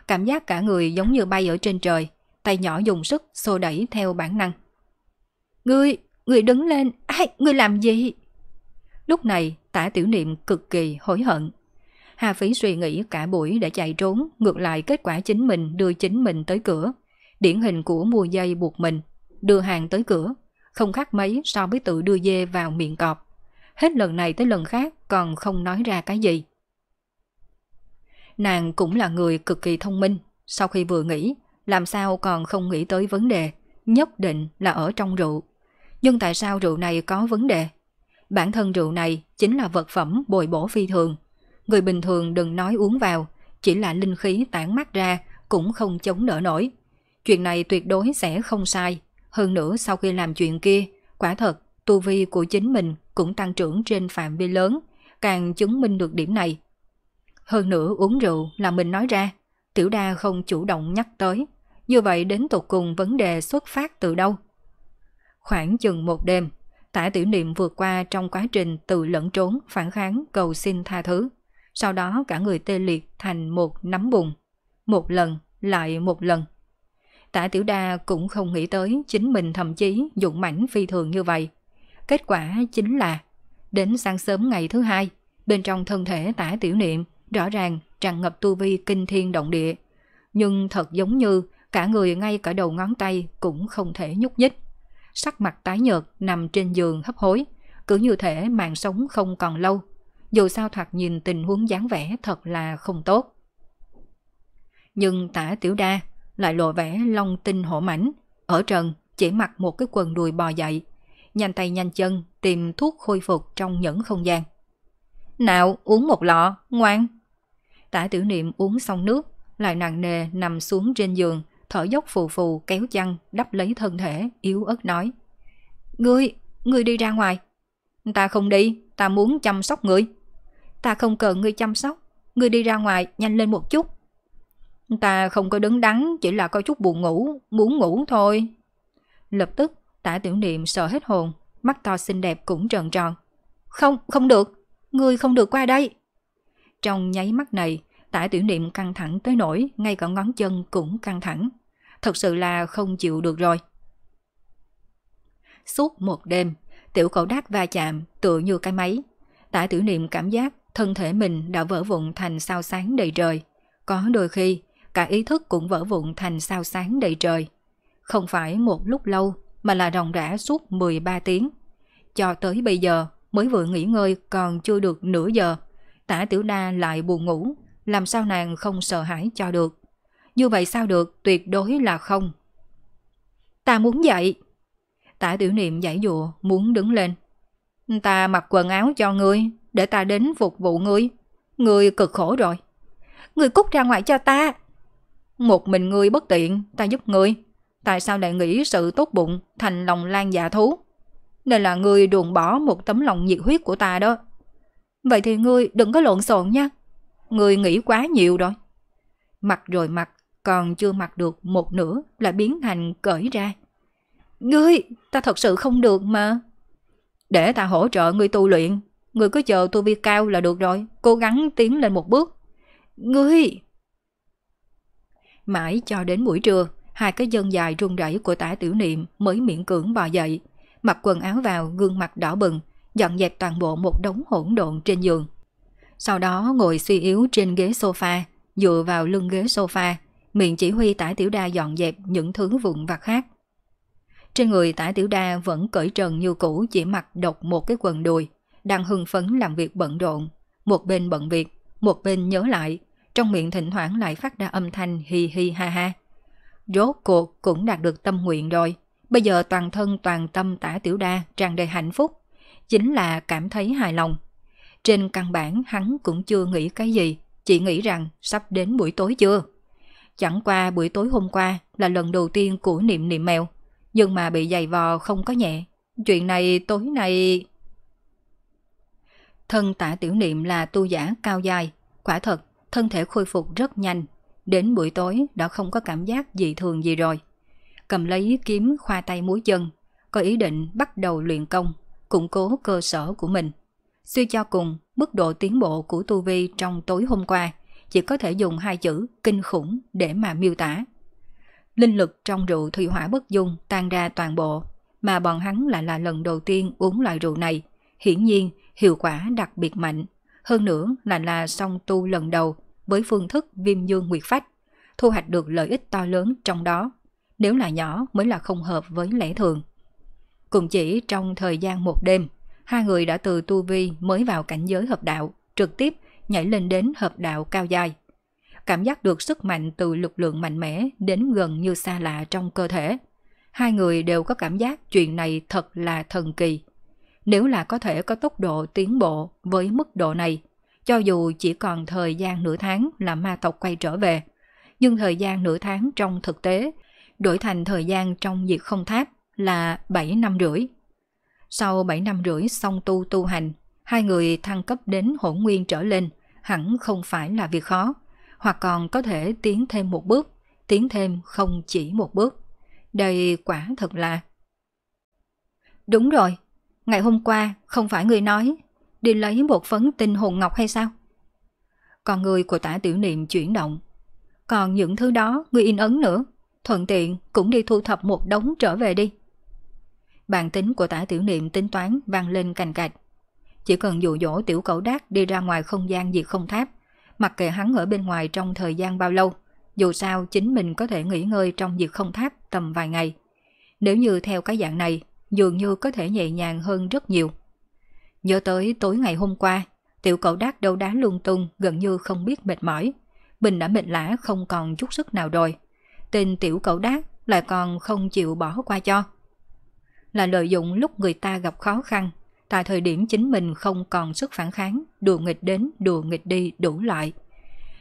Cảm giác cả người giống như bay ở trên trời tay nhỏ dùng sức xô đẩy theo bản năng. Ngươi, ngươi đứng lên, ai, ngươi làm gì? Lúc này, tả tiểu niệm cực kỳ hối hận. Hà Phí suy nghĩ cả buổi để chạy trốn, ngược lại kết quả chính mình đưa chính mình tới cửa. Điển hình của mua dây buộc mình, đưa hàng tới cửa, không khác mấy so với tự đưa dê vào miệng cọp. Hết lần này tới lần khác còn không nói ra cái gì. Nàng cũng là người cực kỳ thông minh, sau khi vừa nghĩ, làm sao còn không nghĩ tới vấn đề, nhất định là ở trong rượu. Nhưng tại sao rượu này có vấn đề? Bản thân rượu này chính là vật phẩm bồi bổ phi thường. Người bình thường đừng nói uống vào, chỉ là linh khí tản mát ra cũng không chống đỡ nổi. Chuyện này tuyệt đối sẽ không sai. Hơn nữa sau khi làm chuyện kia, quả thật, tu vi của chính mình cũng tăng trưởng trên phạm vi lớn, càng chứng minh được điểm này. Hơn nữa uống rượu là mình nói ra, tiểu đa không chủ động nhắc tới. Như vậy đến tục cùng vấn đề xuất phát từ đâu? Khoảng chừng một đêm, tả tiểu niệm vượt qua trong quá trình tự lẫn trốn, phản kháng, cầu xin tha thứ. Sau đó cả người tê liệt thành một nắm bùn. Một lần, lại một lần. Tả tiểu đa cũng không nghĩ tới chính mình thậm chí dụng mảnh phi thường như vậy. Kết quả chính là đến sáng sớm ngày thứ hai, bên trong thân thể tả tiểu niệm rõ ràng tràn ngập tu vi kinh thiên động địa. Nhưng thật giống như cả người ngay cả đầu ngón tay cũng không thể nhúc nhích. Sắc mặt tái nhợt nằm trên giường hấp hối, cứ như thể mạng sống không còn lâu. Dù sao thoạt nhìn tình huống dáng vẻ thật là không tốt. Nhưng tả tiểu đa lại lộ vẻ long tinh hổ mảnh, ở trần chỉ mặc một cái quần đùi bò dậy, nhanh tay nhanh chân tìm thuốc khôi phục trong những không gian. Nào uống một lọ, ngoan. Tả tiểu niệm uống xong nước, lại nặng nề nằm xuống trên giường, thở dốc phù phù kéo chăn, đắp lấy thân thể, yếu ớt nói. Ngươi, ngươi đi ra ngoài. Ta không đi, ta muốn chăm sóc ngươi. Ta không cần ngươi chăm sóc, ngươi đi ra ngoài nhanh lên một chút. Ta không có đứng đắn, chỉ là có chút buồn ngủ, muốn ngủ thôi. Lập tức, tả tiểu niệm sợ hết hồn, mắt to xinh đẹp cũng trần tròn. Không, không được, ngươi không được qua đây. Trong nháy mắt này, Tả tiểu niệm căng thẳng tới nỗi ngay cả ngón chân cũng căng thẳng. Thật sự là không chịu được rồi. Suốt một đêm, tiểu cậu đát va chạm tựa như cái máy. Tả tiểu niệm cảm giác thân thể mình đã vỡ vụn thành sao sáng đầy trời. Có đôi khi, cả ý thức cũng vỡ vụn thành sao sáng đầy trời. Không phải một lúc lâu mà là ròng rã suốt 13 tiếng. Cho tới bây giờ mới vừa nghỉ ngơi còn chưa được nửa giờ, tả tiểu đa lại buồn ngủ làm sao nàng không sợ hãi cho được. Như vậy sao được, tuyệt đối là không. Ta muốn dậy. Tả tiểu niệm giải dụa, muốn đứng lên. Ta mặc quần áo cho ngươi, để ta đến phục vụ ngươi. Ngươi cực khổ rồi. Ngươi cút ra ngoài cho ta. Một mình ngươi bất tiện, ta giúp ngươi. Tại sao lại nghĩ sự tốt bụng thành lòng lan dạ thú? Nên là ngươi đùn bỏ một tấm lòng nhiệt huyết của ta đó. Vậy thì ngươi đừng có lộn xộn nha người nghĩ quá nhiều rồi. Mặc rồi mặc, còn chưa mặc được một nửa là biến thành cởi ra. Ngươi, ta thật sự không được mà. Để ta hỗ trợ ngươi tu luyện, ngươi cứ chờ tu vi cao là được rồi, cố gắng tiến lên một bước. Ngươi! Mãi cho đến buổi trưa, hai cái chân dài run rẩy của tả tiểu niệm mới miễn cưỡng bò dậy, mặc quần áo vào gương mặt đỏ bừng, dọn dẹp toàn bộ một đống hỗn độn trên giường sau đó ngồi suy yếu trên ghế sofa, dựa vào lưng ghế sofa, miệng chỉ huy tả tiểu đa dọn dẹp những thứ vụn vặt khác. Trên người tả tiểu đa vẫn cởi trần như cũ chỉ mặc độc một cái quần đùi, đang hưng phấn làm việc bận rộn, một bên bận việc, một bên nhớ lại, trong miệng thỉnh thoảng lại phát ra âm thanh hi hi ha ha. Rốt cuộc cũng đạt được tâm nguyện rồi, bây giờ toàn thân toàn tâm tả tiểu đa tràn đầy hạnh phúc, chính là cảm thấy hài lòng. Trên căn bản hắn cũng chưa nghĩ cái gì, chỉ nghĩ rằng sắp đến buổi tối chưa. Chẳng qua buổi tối hôm qua là lần đầu tiên của niệm niệm mèo, nhưng mà bị giày vò không có nhẹ. Chuyện này tối nay... Thân tả tiểu niệm là tu giả cao dài, quả thật, thân thể khôi phục rất nhanh. Đến buổi tối đã không có cảm giác dị thường gì rồi. Cầm lấy kiếm khoa tay múi chân, có ý định bắt đầu luyện công, củng cố cơ sở của mình. Suy cho cùng, mức độ tiến bộ của tu vi trong tối hôm qua chỉ có thể dùng hai chữ kinh khủng để mà miêu tả. Linh lực trong rượu thủy hỏa bất dung tan ra toàn bộ, mà bọn hắn lại là lần đầu tiên uống loại rượu này. Hiển nhiên, hiệu quả đặc biệt mạnh. Hơn nữa là là song tu lần đầu với phương thức viêm dương nguyệt phách, thu hoạch được lợi ích to lớn trong đó. Nếu là nhỏ mới là không hợp với lẽ thường. cùng chỉ trong thời gian một đêm, hai người đã từ tu vi mới vào cảnh giới hợp đạo, trực tiếp nhảy lên đến hợp đạo cao dài. Cảm giác được sức mạnh từ lực lượng mạnh mẽ đến gần như xa lạ trong cơ thể. Hai người đều có cảm giác chuyện này thật là thần kỳ. Nếu là có thể có tốc độ tiến bộ với mức độ này, cho dù chỉ còn thời gian nửa tháng là ma tộc quay trở về, nhưng thời gian nửa tháng trong thực tế đổi thành thời gian trong diệt không tháp là 7 năm rưỡi. Sau 7 năm rưỡi song tu tu hành, hai người thăng cấp đến hỗn nguyên trở lên, hẳn không phải là việc khó, hoặc còn có thể tiến thêm một bước, tiến thêm không chỉ một bước. Đây quả thật là... Đúng rồi, ngày hôm qua không phải người nói đi lấy một phấn tinh hồn ngọc hay sao? Còn người của tả tiểu niệm chuyển động. Còn những thứ đó người in ấn nữa, thuận tiện cũng đi thu thập một đống trở về đi bàn tính của tả tiểu niệm tính toán vang lên cành cạch. Chỉ cần dụ dỗ tiểu cẩu đát đi ra ngoài không gian diệt không tháp, mặc kệ hắn ở bên ngoài trong thời gian bao lâu, dù sao chính mình có thể nghỉ ngơi trong diệt không tháp tầm vài ngày. Nếu như theo cái dạng này, dường như có thể nhẹ nhàng hơn rất nhiều. Nhớ tới tối ngày hôm qua, tiểu cậu đát đâu đá lung tung gần như không biết mệt mỏi. bình đã mệt lã không còn chút sức nào rồi. Tên tiểu cậu đát lại còn không chịu bỏ qua cho là lợi dụng lúc người ta gặp khó khăn, tại thời điểm chính mình không còn sức phản kháng, đùa nghịch đến, đùa nghịch đi đủ loại.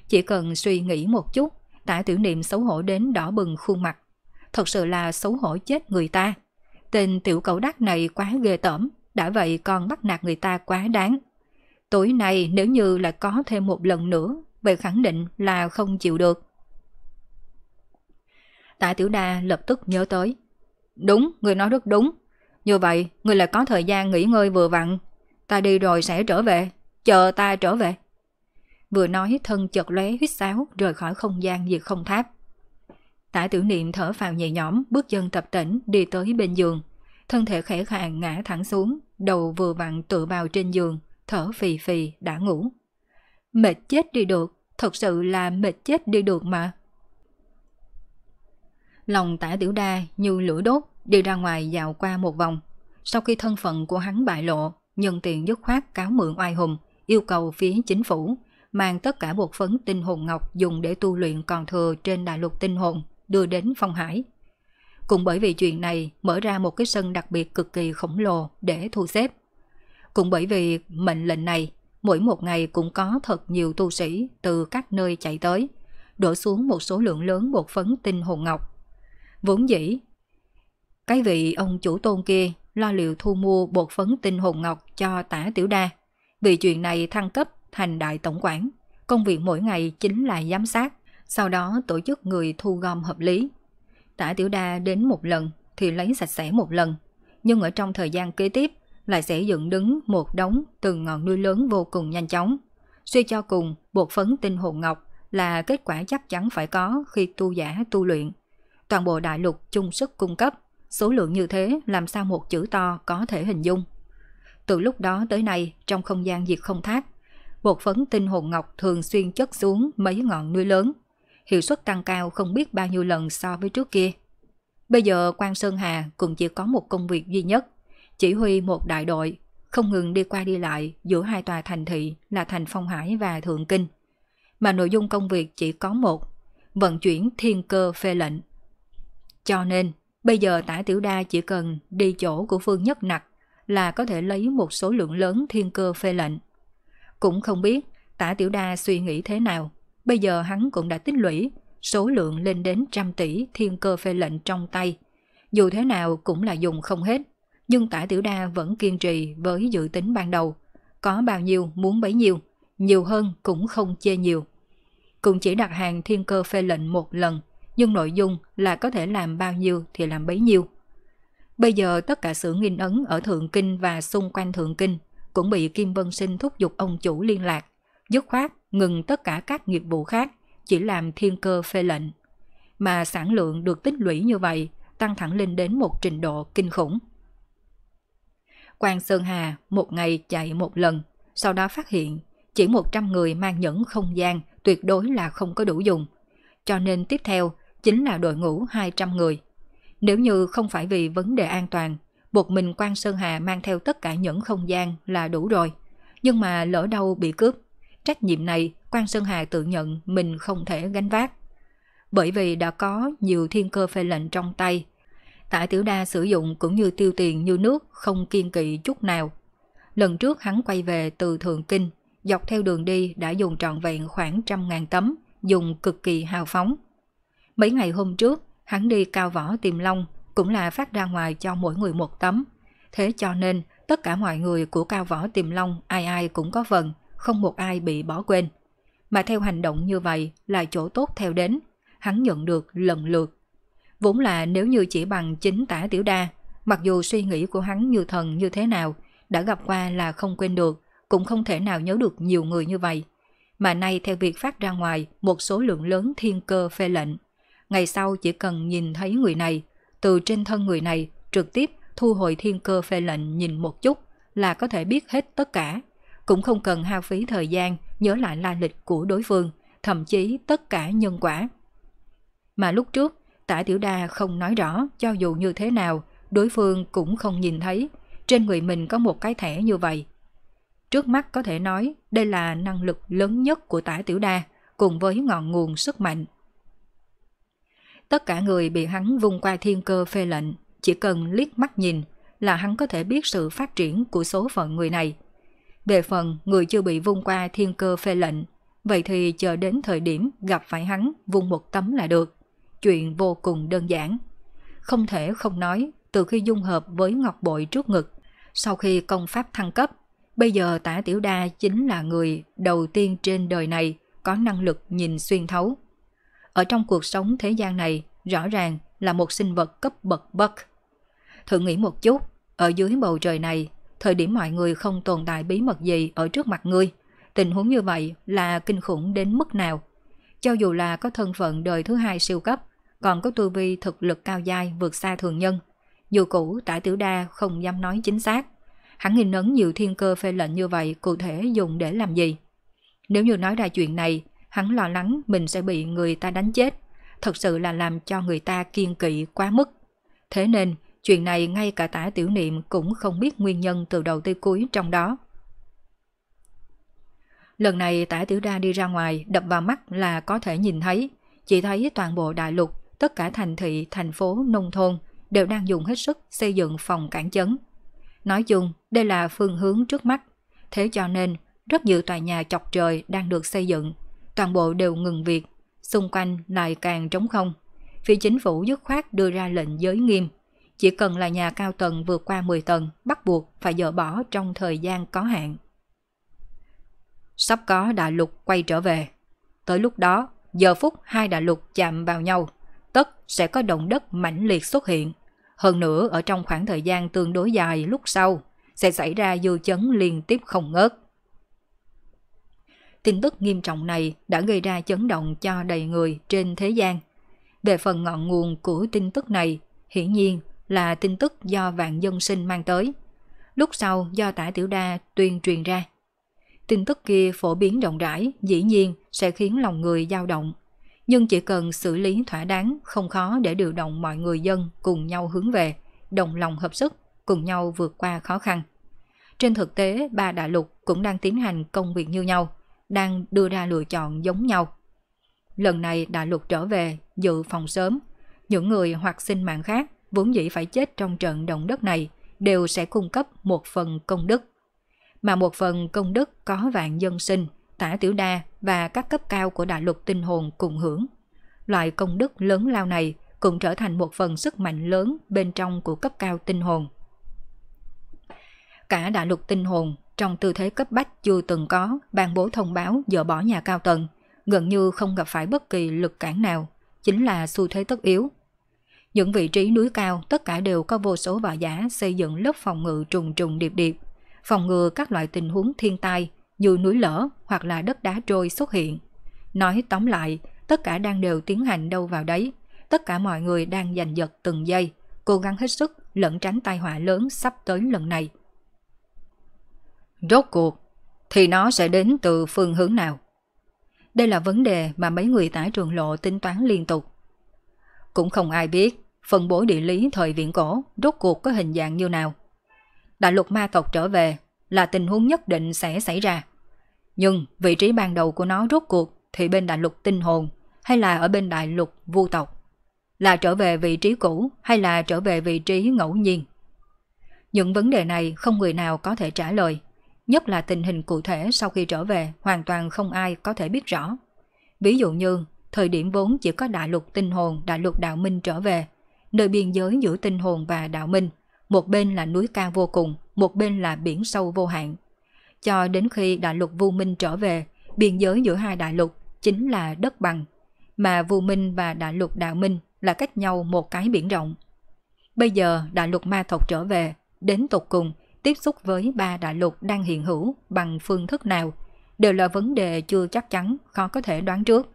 Chỉ cần suy nghĩ một chút, tả tiểu niệm xấu hổ đến đỏ bừng khuôn mặt. Thật sự là xấu hổ chết người ta. Tên tiểu cậu đắc này quá ghê tởm, đã vậy còn bắt nạt người ta quá đáng. Tối nay nếu như là có thêm một lần nữa, vậy khẳng định là không chịu được. Tạ Tiểu Đa lập tức nhớ tới. Đúng, người nói rất đúng. Như vậy, người lại có thời gian nghỉ ngơi vừa vặn. Ta đi rồi sẽ trở về, chờ ta trở về. Vừa nói thân chợt lóe huyết sáo rời khỏi không gian diệt không tháp. Tả tiểu niệm thở phào nhẹ nhõm, bước chân tập tỉnh đi tới bên giường. Thân thể khẽ khàng ngã thẳng xuống, đầu vừa vặn tựa vào trên giường, thở phì phì đã ngủ. Mệt chết đi được, thật sự là mệt chết đi được mà. Lòng tả tiểu đa như lửa đốt, đi ra ngoài dạo qua một vòng. Sau khi thân phận của hắn bại lộ, nhân tiện dứt khoát cáo mượn oai hùng, yêu cầu phía chính phủ mang tất cả bột phấn tinh hồn ngọc dùng để tu luyện còn thừa trên đại lục tinh hồn đưa đến Phong Hải. Cũng bởi vì chuyện này mở ra một cái sân đặc biệt cực kỳ khổng lồ để thu xếp. Cũng bởi vì mệnh lệnh này, mỗi một ngày cũng có thật nhiều tu sĩ từ các nơi chạy tới, đổ xuống một số lượng lớn bột phấn tinh hồn ngọc. Vốn dĩ, cái vị ông chủ tôn kia lo liệu thu mua bột phấn tinh hồn ngọc cho tả tiểu đa. Vì chuyện này thăng cấp thành đại tổng quản. Công việc mỗi ngày chính là giám sát, sau đó tổ chức người thu gom hợp lý. Tả tiểu đa đến một lần thì lấy sạch sẽ một lần. Nhưng ở trong thời gian kế tiếp lại sẽ dựng đứng một đống từng ngọn núi lớn vô cùng nhanh chóng. Suy cho cùng, bột phấn tinh hồn ngọc là kết quả chắc chắn phải có khi tu giả tu luyện. Toàn bộ đại lục chung sức cung cấp Số lượng như thế làm sao một chữ to có thể hình dung. Từ lúc đó tới nay, trong không gian diệt không thác, bột phấn tinh hồn ngọc thường xuyên chất xuống mấy ngọn núi lớn. Hiệu suất tăng cao không biết bao nhiêu lần so với trước kia. Bây giờ Quan Sơn Hà cũng chỉ có một công việc duy nhất, chỉ huy một đại đội, không ngừng đi qua đi lại giữa hai tòa thành thị là thành Phong Hải và Thượng Kinh. Mà nội dung công việc chỉ có một, vận chuyển thiên cơ phê lệnh. Cho nên, Bây giờ tả tiểu đa chỉ cần đi chỗ của Phương Nhất Nặc là có thể lấy một số lượng lớn thiên cơ phê lệnh. Cũng không biết tả tiểu đa suy nghĩ thế nào. Bây giờ hắn cũng đã tích lũy số lượng lên đến trăm tỷ thiên cơ phê lệnh trong tay. Dù thế nào cũng là dùng không hết. Nhưng tả tiểu đa vẫn kiên trì với dự tính ban đầu. Có bao nhiêu muốn bấy nhiêu, nhiều hơn cũng không chê nhiều. Cũng chỉ đặt hàng thiên cơ phê lệnh một lần – nhưng nội dung là có thể làm bao nhiêu thì làm bấy nhiêu. Bây giờ tất cả sự nghìn ấn ở Thượng Kinh và xung quanh Thượng Kinh cũng bị Kim Vân Sinh thúc giục ông chủ liên lạc, dứt khoát ngừng tất cả các nghiệp vụ khác, chỉ làm thiên cơ phê lệnh. Mà sản lượng được tích lũy như vậy tăng thẳng lên đến một trình độ kinh khủng. Quang Sơn Hà một ngày chạy một lần, sau đó phát hiện chỉ 100 người mang nhẫn không gian tuyệt đối là không có đủ dùng. Cho nên tiếp theo chính là đội ngũ 200 người. Nếu như không phải vì vấn đề an toàn, buộc mình quan Sơn Hà mang theo tất cả những không gian là đủ rồi. Nhưng mà lỡ đâu bị cướp, trách nhiệm này quan Sơn Hà tự nhận mình không thể gánh vác. Bởi vì đã có nhiều thiên cơ phê lệnh trong tay, Tạ Tiểu Đa sử dụng cũng như tiêu tiền như nước, không kiên kỵ chút nào. Lần trước hắn quay về từ Thượng Kinh, dọc theo đường đi đã dùng trọn vẹn khoảng trăm ngàn tấm, dùng cực kỳ hào phóng. Mấy ngày hôm trước, hắn đi cao võ tìm long cũng là phát ra ngoài cho mỗi người một tấm. Thế cho nên, tất cả mọi người của cao võ tìm long ai ai cũng có vần, không một ai bị bỏ quên. Mà theo hành động như vậy là chỗ tốt theo đến, hắn nhận được lần lượt. Vốn là nếu như chỉ bằng chính tả tiểu đa, mặc dù suy nghĩ của hắn như thần như thế nào, đã gặp qua là không quên được, cũng không thể nào nhớ được nhiều người như vậy. Mà nay theo việc phát ra ngoài một số lượng lớn thiên cơ phê lệnh, Ngày sau chỉ cần nhìn thấy người này, từ trên thân người này trực tiếp thu hồi thiên cơ phê lệnh nhìn một chút là có thể biết hết tất cả. Cũng không cần hao phí thời gian nhớ lại la lịch của đối phương, thậm chí tất cả nhân quả. Mà lúc trước, tả tiểu đa không nói rõ cho dù như thế nào, đối phương cũng không nhìn thấy. Trên người mình có một cái thẻ như vậy. Trước mắt có thể nói đây là năng lực lớn nhất của tả tiểu đa cùng với ngọn nguồn sức mạnh Tất cả người bị hắn vung qua thiên cơ phê lệnh, chỉ cần liếc mắt nhìn là hắn có thể biết sự phát triển của số phận người này. Về phần người chưa bị vung qua thiên cơ phê lệnh, vậy thì chờ đến thời điểm gặp phải hắn vung một tấm là được. Chuyện vô cùng đơn giản. Không thể không nói, từ khi dung hợp với ngọc bội trước ngực, sau khi công pháp thăng cấp, bây giờ tả tiểu đa chính là người đầu tiên trên đời này có năng lực nhìn xuyên thấu ở trong cuộc sống thế gian này rõ ràng là một sinh vật cấp bậc bậc. Thử nghĩ một chút, ở dưới bầu trời này, thời điểm mọi người không tồn tại bí mật gì ở trước mặt ngươi, tình huống như vậy là kinh khủng đến mức nào. Cho dù là có thân phận đời thứ hai siêu cấp, còn có tu vi thực lực cao dai vượt xa thường nhân, dù cũ tại tiểu đa không dám nói chính xác. Hắn nghi nấn nhiều thiên cơ phê lệnh như vậy cụ thể dùng để làm gì? Nếu như nói ra chuyện này, Hắn lo lắng mình sẽ bị người ta đánh chết, thật sự là làm cho người ta kiên kỵ quá mức. Thế nên, chuyện này ngay cả tả tiểu niệm cũng không biết nguyên nhân từ đầu tới cuối trong đó. Lần này tả tiểu đa đi ra ngoài đập vào mắt là có thể nhìn thấy, chỉ thấy toàn bộ đại lục, tất cả thành thị, thành phố, nông thôn đều đang dùng hết sức xây dựng phòng cản chấn. Nói chung, đây là phương hướng trước mắt, thế cho nên rất nhiều tòa nhà chọc trời đang được xây dựng toàn bộ đều ngừng việc, xung quanh lại càng trống không. Phía chính phủ dứt khoát đưa ra lệnh giới nghiêm, chỉ cần là nhà cao tầng vượt qua 10 tầng bắt buộc phải dỡ bỏ trong thời gian có hạn. Sắp có đại lục quay trở về. Tới lúc đó, giờ phút hai đại lục chạm vào nhau, tất sẽ có động đất mãnh liệt xuất hiện. Hơn nữa, ở trong khoảng thời gian tương đối dài lúc sau, sẽ xảy ra dư chấn liên tiếp không ngớt tin tức nghiêm trọng này đã gây ra chấn động cho đầy người trên thế gian. Về phần ngọn nguồn của tin tức này, hiển nhiên là tin tức do vạn dân sinh mang tới. Lúc sau do tả tiểu đa tuyên truyền ra. Tin tức kia phổ biến rộng rãi dĩ nhiên sẽ khiến lòng người dao động. Nhưng chỉ cần xử lý thỏa đáng không khó để điều động mọi người dân cùng nhau hướng về, đồng lòng hợp sức, cùng nhau vượt qua khó khăn. Trên thực tế, ba đại lục cũng đang tiến hành công việc như nhau – đang đưa ra lựa chọn giống nhau. Lần này Đại Lục trở về, dự phòng sớm. Những người hoặc sinh mạng khác vốn dĩ phải chết trong trận động đất này đều sẽ cung cấp một phần công đức. Mà một phần công đức có vạn dân sinh, tả tiểu đa và các cấp cao của đại lục tinh hồn cùng hưởng. Loại công đức lớn lao này cũng trở thành một phần sức mạnh lớn bên trong của cấp cao tinh hồn. Cả đại lục tinh hồn trong tư thế cấp bách chưa từng có, ban bố thông báo dỡ bỏ nhà cao tầng, gần như không gặp phải bất kỳ lực cản nào, chính là xu thế tất yếu. Những vị trí núi cao tất cả đều có vô số bò giả xây dựng lớp phòng ngự trùng trùng điệp điệp, phòng ngừa các loại tình huống thiên tai như núi lở hoặc là đất đá trôi xuất hiện. Nói tóm lại, tất cả đang đều tiến hành đâu vào đấy, tất cả mọi người đang giành giật từng giây, cố gắng hết sức lẫn tránh tai họa lớn sắp tới lần này – rốt cuộc thì nó sẽ đến từ phương hướng nào? Đây là vấn đề mà mấy người tả trường lộ tính toán liên tục. Cũng không ai biết phân bố địa lý thời viễn cổ rốt cuộc có hình dạng như nào. Đại lục ma tộc trở về là tình huống nhất định sẽ xảy ra. Nhưng vị trí ban đầu của nó rốt cuộc thì bên đại lục tinh hồn hay là ở bên đại lục vu tộc? Là trở về vị trí cũ hay là trở về vị trí ngẫu nhiên? Những vấn đề này không người nào có thể trả lời – nhất là tình hình cụ thể sau khi trở về hoàn toàn không ai có thể biết rõ. Ví dụ như, thời điểm vốn chỉ có đại lục tinh hồn, đại lục đạo minh trở về, nơi biên giới giữa tinh hồn và đạo minh, một bên là núi cao vô cùng, một bên là biển sâu vô hạn. Cho đến khi đại lục vô minh trở về, biên giới giữa hai đại lục chính là đất bằng, mà vô minh và đại lục đạo minh là cách nhau một cái biển rộng. Bây giờ đại lục ma thuật trở về, đến tục cùng – tiếp xúc với ba đại lục đang hiện hữu bằng phương thức nào đều là vấn đề chưa chắc chắn, khó có thể đoán trước.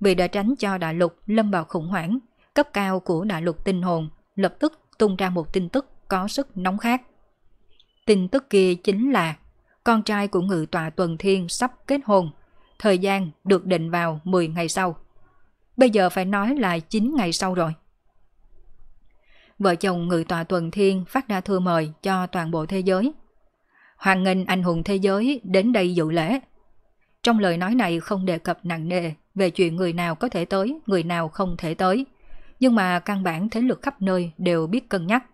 Vì đã tránh cho đại lục lâm vào khủng hoảng, cấp cao của đại lục tinh hồn lập tức tung ra một tin tức có sức nóng khác. Tin tức kia chính là con trai của ngự tòa tuần thiên sắp kết hôn, thời gian được định vào 10 ngày sau. Bây giờ phải nói là 9 ngày sau rồi vợ chồng người tòa tuần thiên phát ra thư mời cho toàn bộ thế giới. Hoàng nghênh anh hùng thế giới đến đây dự lễ. Trong lời nói này không đề cập nặng nề về chuyện người nào có thể tới, người nào không thể tới. Nhưng mà căn bản thế lực khắp nơi đều biết cân nhắc.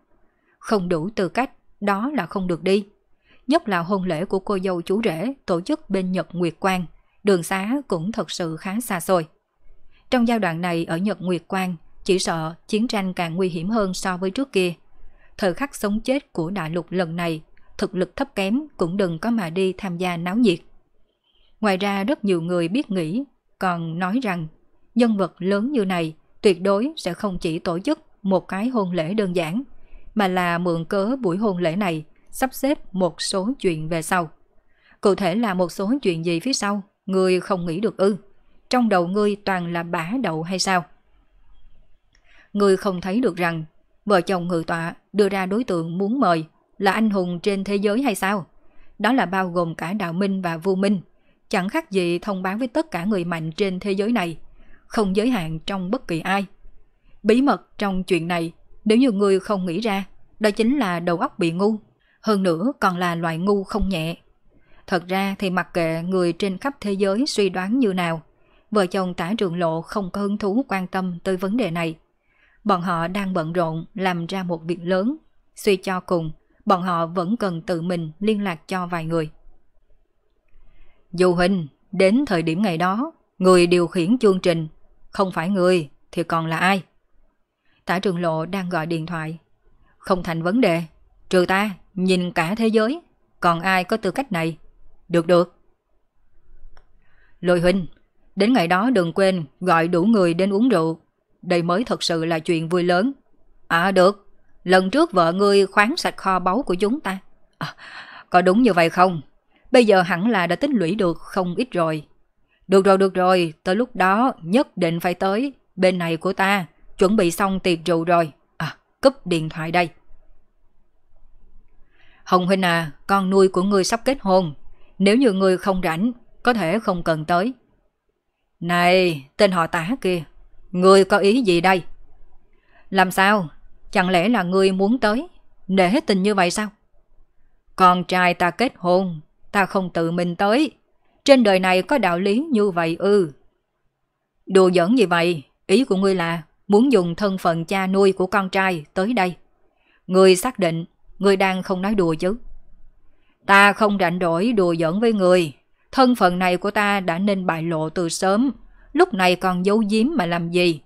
Không đủ tư cách, đó là không được đi. Nhất là hôn lễ của cô dâu chú rể tổ chức bên Nhật Nguyệt Quang, đường xá cũng thật sự khá xa xôi. Trong giai đoạn này ở Nhật Nguyệt Quang, chỉ sợ chiến tranh càng nguy hiểm hơn so với trước kia. Thời khắc sống chết của đại lục lần này, thực lực thấp kém cũng đừng có mà đi tham gia náo nhiệt. Ngoài ra rất nhiều người biết nghĩ, còn nói rằng nhân vật lớn như này tuyệt đối sẽ không chỉ tổ chức một cái hôn lễ đơn giản, mà là mượn cớ buổi hôn lễ này sắp xếp một số chuyện về sau. Cụ thể là một số chuyện gì phía sau, người không nghĩ được ư? Trong đầu ngươi toàn là bả đậu hay sao? người không thấy được rằng vợ chồng ngự tọa đưa ra đối tượng muốn mời là anh hùng trên thế giới hay sao? Đó là bao gồm cả đạo minh và vô minh, chẳng khác gì thông báo với tất cả người mạnh trên thế giới này, không giới hạn trong bất kỳ ai. Bí mật trong chuyện này, nếu như người không nghĩ ra, đó chính là đầu óc bị ngu, hơn nữa còn là loại ngu không nhẹ. Thật ra thì mặc kệ người trên khắp thế giới suy đoán như nào, vợ chồng tả trường lộ không có hứng thú quan tâm tới vấn đề này bọn họ đang bận rộn làm ra một việc lớn. Suy cho cùng, bọn họ vẫn cần tự mình liên lạc cho vài người. Dù hình, đến thời điểm ngày đó, người điều khiển chương trình, không phải người thì còn là ai? Tả trường lộ đang gọi điện thoại. Không thành vấn đề, trừ ta, nhìn cả thế giới, còn ai có tư cách này? Được được. Lôi huynh, đến ngày đó đừng quên gọi đủ người đến uống rượu đây mới thật sự là chuyện vui lớn. À được, lần trước vợ ngươi khoáng sạch kho báu của chúng ta. À, có đúng như vậy không? Bây giờ hẳn là đã tính lũy được không ít rồi. Được rồi, được rồi, tới lúc đó nhất định phải tới. Bên này của ta, chuẩn bị xong tiệc rượu rồi. À, cúp điện thoại đây. Hồng Huynh à, con nuôi của ngươi sắp kết hôn. Nếu như ngươi không rảnh, có thể không cần tới. Này, tên họ tá kia, Ngươi có ý gì đây? Làm sao? Chẳng lẽ là ngươi muốn tới? Để tình như vậy sao? Con trai ta kết hôn, ta không tự mình tới. Trên đời này có đạo lý như vậy ư. Đùa giỡn gì vậy? Ý của ngươi là muốn dùng thân phận cha nuôi của con trai tới đây. Ngươi xác định, ngươi đang không nói đùa chứ. Ta không rảnh rỗi đùa giỡn với người. Thân phận này của ta đã nên bại lộ từ sớm, lúc này còn giấu giếm mà làm gì?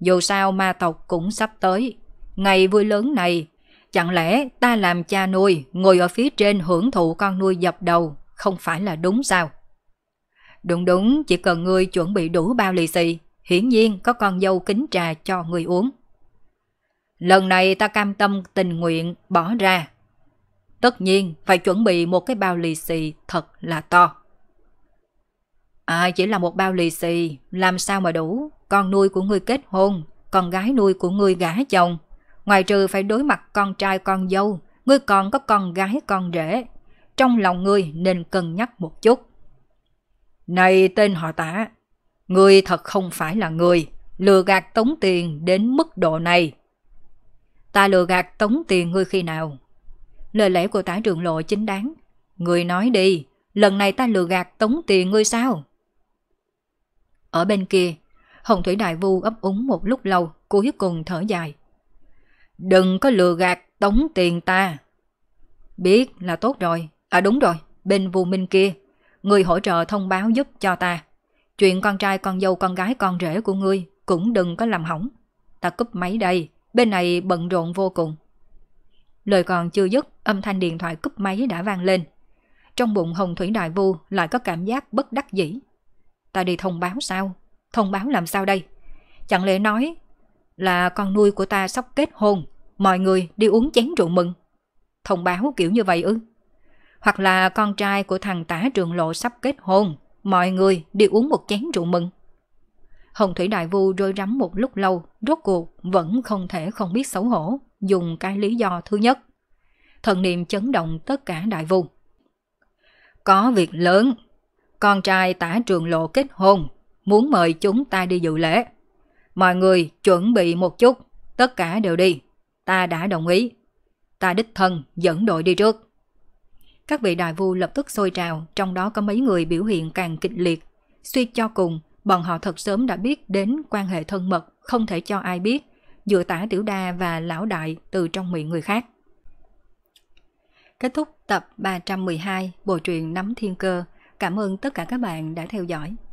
Dù sao ma tộc cũng sắp tới. Ngày vui lớn này, chẳng lẽ ta làm cha nuôi, ngồi ở phía trên hưởng thụ con nuôi dập đầu, không phải là đúng sao? Đúng đúng, chỉ cần ngươi chuẩn bị đủ bao lì xì, hiển nhiên có con dâu kính trà cho người uống. Lần này ta cam tâm tình nguyện bỏ ra. Tất nhiên phải chuẩn bị một cái bao lì xì thật là to. À, chỉ là một bao lì xì, làm sao mà đủ, con nuôi của ngươi kết hôn, con gái nuôi của ngươi gả chồng. Ngoài trừ phải đối mặt con trai con dâu, ngươi còn có con gái con rể. Trong lòng ngươi nên cân nhắc một chút. Này tên họ tả, ngươi thật không phải là người, lừa gạt tống tiền đến mức độ này. Ta lừa gạt tống tiền ngươi khi nào? Lời lẽ của tả trường lộ chính đáng. Ngươi nói đi, lần này ta lừa gạt tống tiền ngươi sao? Ở bên kia, Hồng Thủy Đại Vu ấp úng một lúc lâu, cuối cùng thở dài. Đừng có lừa gạt tống tiền ta. Biết là tốt rồi. À đúng rồi, bên Vu Minh kia, người hỗ trợ thông báo giúp cho ta. Chuyện con trai con dâu con gái con rể của ngươi cũng đừng có làm hỏng. Ta cúp máy đây, bên này bận rộn vô cùng. Lời còn chưa dứt, âm thanh điện thoại cúp máy đã vang lên. Trong bụng Hồng Thủy Đại Vu lại có cảm giác bất đắc dĩ ta đi thông báo sao? Thông báo làm sao đây? Chẳng lẽ nói là con nuôi của ta sắp kết hôn, mọi người đi uống chén rượu mừng. Thông báo kiểu như vậy ư? Hoặc là con trai của thằng tả trường lộ sắp kết hôn, mọi người đi uống một chén rượu mừng. Hồng Thủy Đại Vu rơi rắm một lúc lâu, rốt cuộc vẫn không thể không biết xấu hổ, dùng cái lý do thứ nhất. Thần niệm chấn động tất cả đại vu. Có việc lớn con trai tả trường lộ kết hôn, muốn mời chúng ta đi dự lễ. Mọi người chuẩn bị một chút, tất cả đều đi. Ta đã đồng ý. Ta đích thân dẫn đội đi trước. Các vị đại vua lập tức sôi trào, trong đó có mấy người biểu hiện càng kịch liệt. Suy cho cùng, bọn họ thật sớm đã biết đến quan hệ thân mật không thể cho ai biết giữa tả tiểu đa và lão đại từ trong miệng người khác. Kết thúc tập 312 bộ truyện Nắm Thiên Cơ – Cảm ơn tất cả các bạn đã theo dõi.